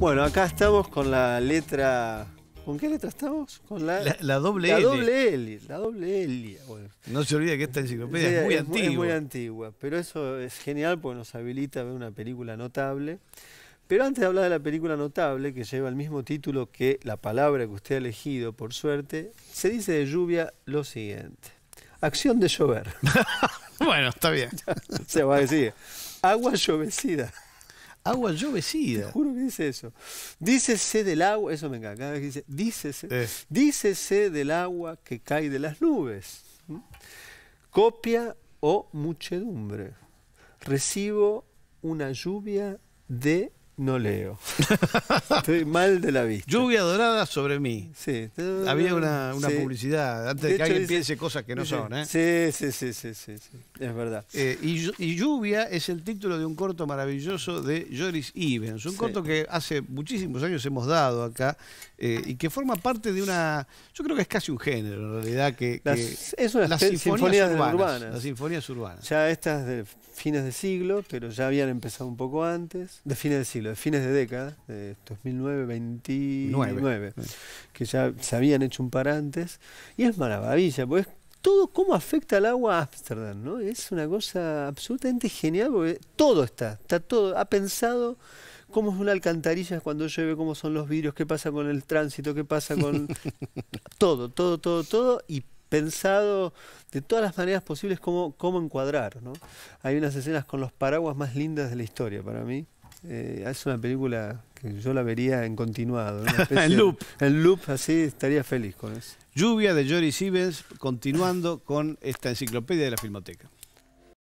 Bueno, acá estamos con la letra. ¿Con qué letra estamos? Con la, doble L. La doble L, No se olvide que esta enciclopedia es, eh, muy antigua. es muy antigua, pero eso es genial porque nos habilita a ver una película notable. Pero antes de hablar de la película notable, que lleva el mismo título que la palabra que usted ha elegido, por suerte, se dice de lluvia lo siguiente. Acción de llover. bueno, está bien. se va a decir. Agua llovecida agua llovecida. Te juro que dice eso. Dícese del agua, eso me encanta, cada vez que dice, dícese, eh. dícese del agua que cae de las nubes. Copia o muchedumbre. Recibo una lluvia de no leo. Estoy mal de la vista. Lluvia dorada sobre mí. Había una, publicidad antes de, que alguien piense cosas que no son. ¿eh? Sí, sí, sí, sí, sí, Es verdad. Eh, y, Lluvia es el título de un corto maravilloso de Joris Evans. Un corto que hace muchísimos años hemos dado acá eh, y que forma parte de una. Yo creo que es casi un género en realidad. que, las, Es una las sinfonías, urbanas, urbanas, Las sinfonías urbanas. Ya estas de fines de siglo, pero ya habían empezado un poco antes. De fines de siglo de fines de década, de 2009, 29, que ya se habían hecho un par antes, y es maravilla, pues todo cómo afecta al agua a Ámsterdam, ¿no? Es una cosa absolutamente genial, porque todo está, está todo, ha pensado cómo es una alcantarilla cuando llueve, cómo son los virus qué pasa con el tránsito, qué pasa con todo, todo, todo, todo, y pensado de todas las maneras posibles cómo, cómo encuadrar. ¿no? Hay unas escenas con los paraguas más lindas de la historia para mí. Eh, es una película que yo la vería en continuado. en loop. En loop, así estaría feliz con eso. Lluvia de Jory Stevens, continuando con esta enciclopedia de la Filmoteca.